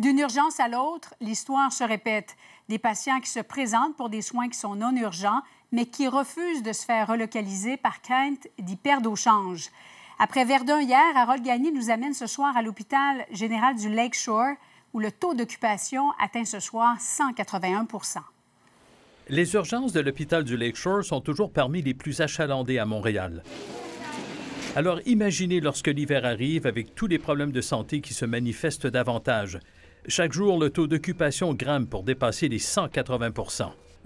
D'une urgence à l'autre, l'histoire se répète. Des patients qui se présentent pour des soins qui sont non urgents, mais qui refusent de se faire relocaliser par crainte d'y perdre au change. Après Verdun hier, Harold Gagné nous amène ce soir à l'hôpital général du Lakeshore, où le taux d'occupation atteint ce soir 181 Les urgences de l'hôpital du Lakeshore sont toujours parmi les plus achalandées à Montréal. Alors imaginez lorsque l'hiver arrive avec tous les problèmes de santé qui se manifestent davantage. Chaque jour, le taux d'occupation grimpe pour dépasser les 180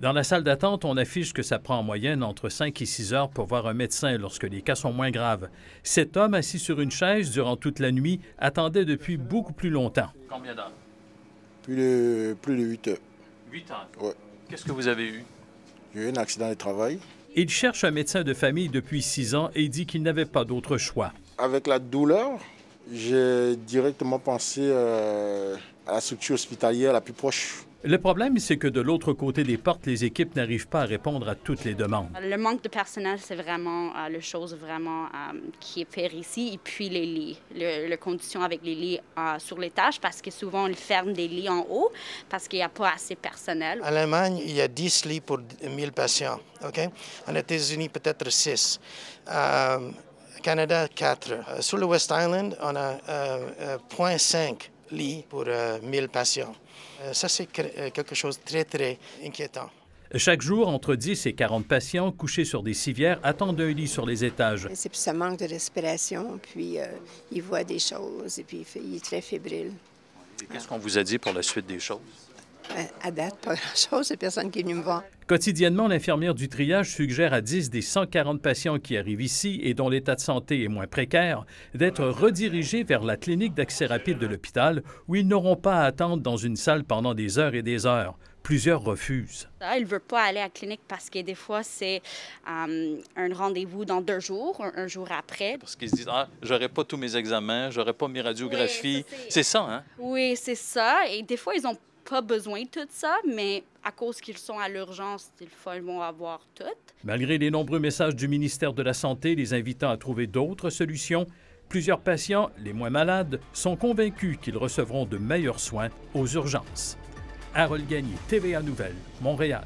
Dans la salle d'attente, on affiche que ça prend en moyenne entre 5 et 6 heures pour voir un médecin lorsque les cas sont moins graves. Cet homme assis sur une chaise durant toute la nuit attendait depuis beaucoup plus longtemps. Combien d'heures? Plus de, plus 8 heures. 8 heures? Oui. Qu'est-ce que vous avez eu? J'ai eu un accident de travail. Il cherche un médecin de famille depuis 6 ans et dit qu'il n'avait pas d'autre choix. Avec la douleur, j'ai directement pensé euh, à la structure hospitalière la plus proche. Le problème, c'est que de l'autre côté des portes, les équipes n'arrivent pas à répondre à toutes les demandes. Le manque de personnel, c'est vraiment euh, le la chose vraiment euh, qui est faite ici. Et puis les lits, le, condition conditions avec les lits sur sur l'étage, parce que souvent, ils ferme des lits en haut parce qu'il n'y a pas assez de personnel. En Allemagne, il y a 10 lits pour 1000 patients. ok? En États-Unis, peut-être 6. Canada 4. Euh, sur le West Island, on a 0.5 euh, euh, lits pour 1000 patients. Ça, c'est quelque chose de très, très inquiétant. Chaque jour, entre 10 et 40 patients couchés sur des civières attendent un lit sur les étages. C'est plus ça manque de respiration, puis ils il voit des choses, et puis il est très fébrile. Qu'est-ce qu'on vous a dit pour la suite des choses? Euh, à date, pas grand-chose. C'est personne qui est venu me voir. Quotidiennement, l'infirmière du triage suggère à 10 des 140 patients qui arrivent ici et dont l'état de santé est moins précaire d'être redirigés vers la clinique d'accès rapide de l'hôpital où ils n'auront pas à attendre dans une salle pendant des heures et des heures. Plusieurs refusent. Ah, ils ne veut pas aller à la clinique parce que des fois, c'est euh, un rendez-vous dans deux jours, un, jour après. Parce qu'ils se disent Ah, j'aurai pas tous mes examens, j'aurai pas mes radiographies. c'est ça, hein? Oui, c'est ça. Et des fois, ils ont pas besoin de tout ça, mais à cause qu'ils sont à l'urgence, ils vont avoir tout. Malgré les nombreux messages du ministère de la Santé les invitant à trouver d'autres solutions, plusieurs patients, les moins malades, sont convaincus qu'ils recevront de meilleurs soins aux urgences. Harold Gagné, TVA Nouvelles, Montréal.